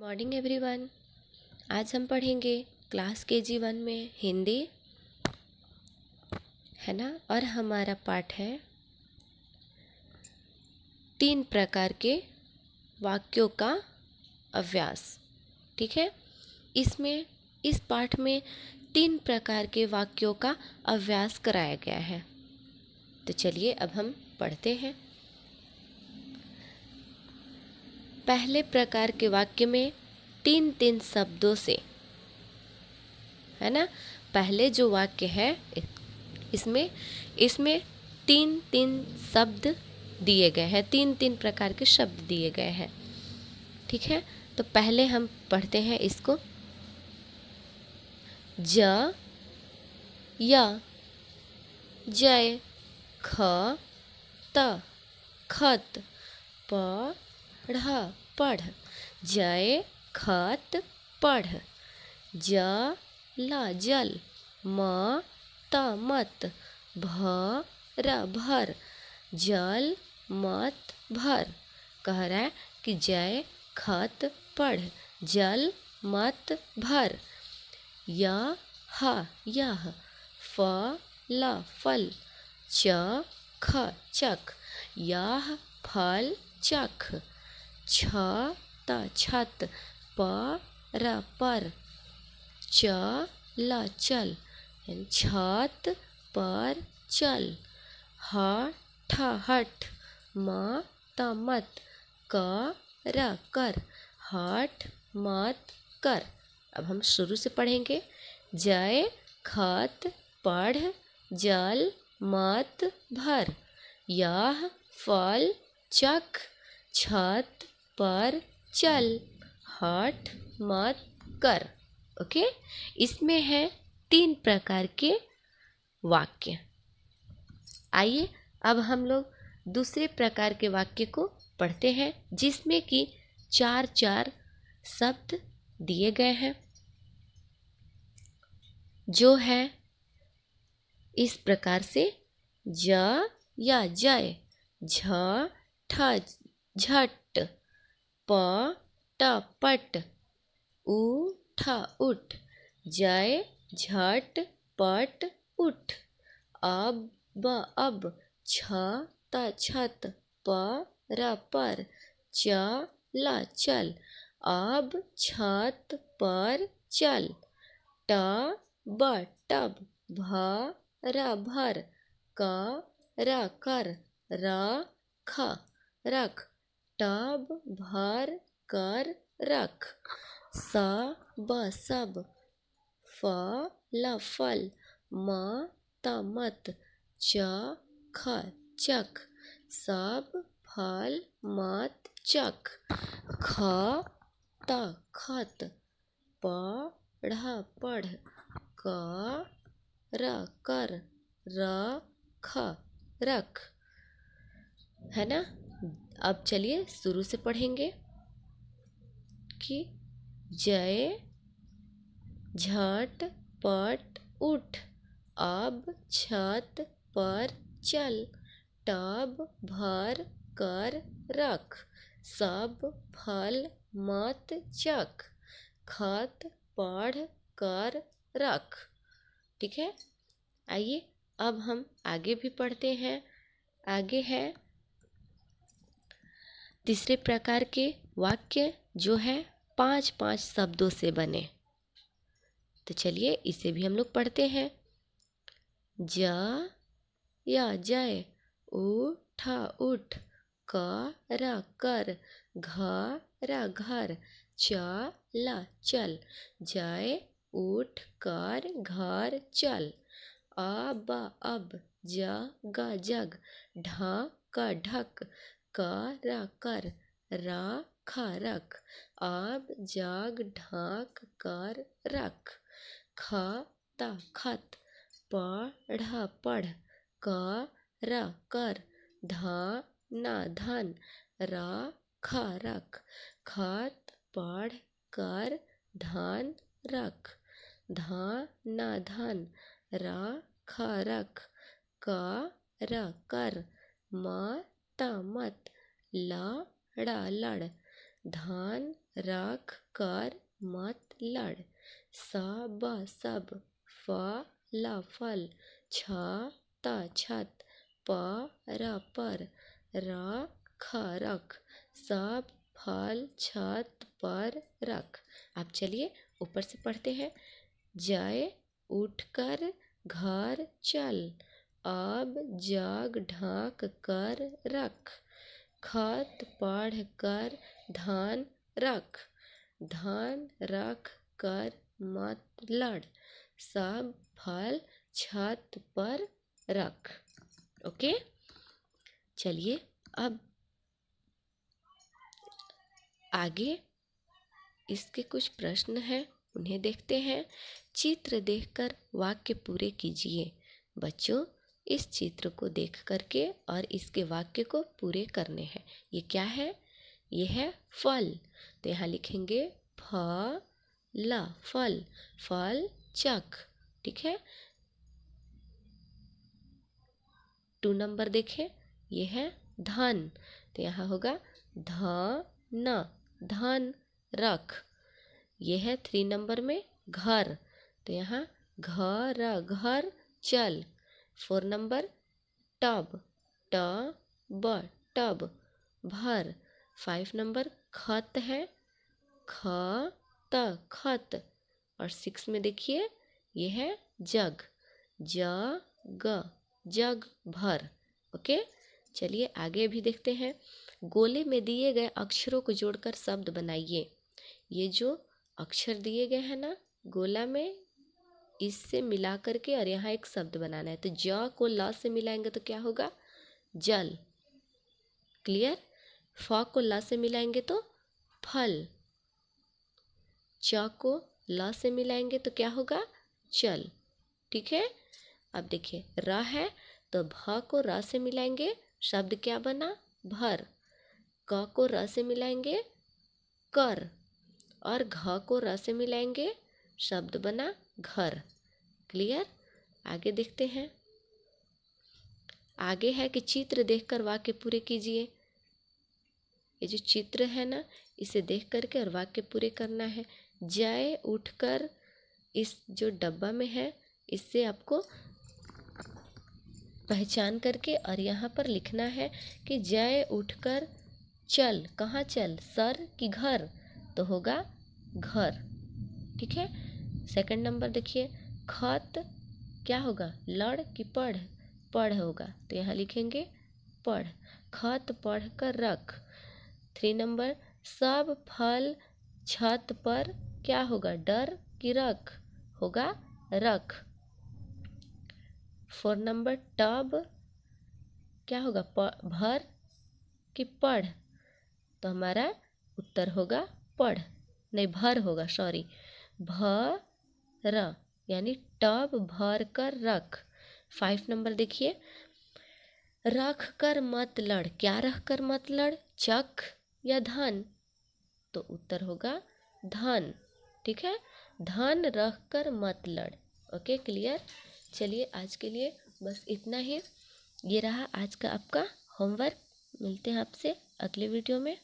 morning everyone आज हम पढ़ेंगे क्लास के जी वन में हिंदी है ना और हमारा पाठ है तीन प्रकार के वाक्यों का अभ्यास ठीक है इसमें इस पाठ में तीन प्रकार के वाक्यों का अभ्यास कराया गया है तो चलिए अब हम पढ़ते हैं पहले प्रकार के वाक्य में तीन तीन शब्दों से है ना पहले जो वाक्य है इसमें इसमें तीन तीन शब्द दिए गए हैं तीन तीन प्रकार के शब्द दिए गए हैं ठीक है तो पहले हम पढ़ते हैं इसको ज य जय ख त खत प पढ़ा पढ़ जय खत पढ़ ज ला जल म त मत भा र भर जल मत भर कह रहा है कि जय खत पढ़ जल मत भर या ह यह फा ल फल च ख चख याह फल चख छ त छत प र पर च ल चल छत पर चल ह ठ हट म त मत क र कर हट मत कर अब हम शुरू से पढ़ेंगे जय खत पढ़ जल मत भर यह फल चख छत पर चल हट मत कर ओके इसमें है तीन प्रकार के वाक्य आइए अब हम लोग दूसरे प्रकार के वाक्य को पढ़ते हैं जिसमें कि चार चार शब्द दिए गए हैं जो है इस प्रकार से ज या जय झ ठ झट प ट पट ऊ ठ उठ जय झट पट उठ अब ब अब छ त छत प र पर च ल चल अब छत पर चल ट ब टब भ र भर क र कर र ख रख टब भर कर रख स ब सब फ ल फल म त मत च ख चख सब फल मत चख ख त खत ढ़ पढ़ क र कर र ख रख है ना अब चलिए शुरू से पढ़ेंगे कि जय झट पट उठ अब छत पर चल टब भर कर रख सब फल मत चख खत पढ़ कर रख ठीक है आइए अब हम आगे भी पढ़ते हैं आगे है तीसरे प्रकार के वाक्य जो है पांच पांच शब्दों से बने तो चलिए इसे भी हम लोग पढ़ते हैं जा या जय उठा उठ र कर र घर ल चल जाए उठ कर घर चल अब अब ग जग क ढक कर खा रख आब जाग ढाक कर रख खा ता खत धन रा खा रख खात पढ़ कर धान रख का रा कर मा ता मत ला लाड़ा लड़ धान राख कर मत लड़ सा ब सब फा ला फल छा ता छत पा रा पर रा खा रख सब फल छत पर रख आप चलिए ऊपर से पढ़ते हैं जय उठकर घर चल आब जाग ढाक कर रख खत पढ़ कर धान रख धान रख कर मत लड़ सब फल छत पर रख ओके चलिए अब आगे इसके कुछ प्रश्न हैं उन्हें देखते हैं चित्र देखकर वाक्य पूरे कीजिए बच्चों इस चित्र को देख करके और इसके वाक्य को पूरे करने हैं ये क्या है ये है फल तो यहाँ लिखेंगे फ ल फल फल चक ठीक है टू नंबर देखें ये है धन तो यहाँ होगा ध न धन रख ये है थ्री नंबर में घर तो यहाँ घर घर चल फोर नंबर टब ट ब टब भर फाइव नंबर खत है ख त खत और सिक्स में देखिए ये है जग ज ग जग भर ओके चलिए आगे भी देखते हैं गोले में दिए गए अक्षरों को जोड़कर शब्द बनाइए ये जो अक्षर दिए गए हैं ना गोला में इससे मिला करके और यहाँ एक शब्द बनाना है तो ज को ल से मिलाएंगे तो क्या होगा जल क्लियर फ को ल से मिलाएंगे तो फल च को ल से मिलाएंगे तो क्या होगा चल ठीक है अब देखिए र है तो भ को र से मिलाएंगे शब्द क्या बना भर क को र से मिलाएंगे कर और घ को र से मिलाएंगे शब्द बना घर क्लियर आगे देखते हैं आगे है कि चित्र देखकर वाक्य पूरे कीजिए ये जो चित्र है ना इसे देख करके और वाक्य पूरे करना है जय उठकर इस जो डब्बा में है इससे आपको पहचान करके और यहाँ पर लिखना है कि जय उठकर चल कहाँ चल सर कि घर तो होगा घर ठीक है सेकंड नंबर देखिए खत क्या होगा लड़ कि पढ़ पढ़ होगा तो यहाँ लिखेंगे पढ़ खत पढ़ कर रख थ्री नंबर सब फल छत पर क्या होगा डर कि रख होगा रख फोर नंबर टब क्या होगा भर कि पढ़ तो हमारा उत्तर होगा पढ़ नहीं भर होगा सॉरी भ र यानी टब भर कर रख फाइव नंबर देखिए रख कर मत लड़ क्या रख कर मत लड़ चक या धन तो उत्तर होगा धन ठीक है धन रख कर मत लड़ ओके क्लियर चलिए आज के लिए बस इतना ही ये रहा आज का आपका होमवर्क मिलते हैं आपसे अगले वीडियो में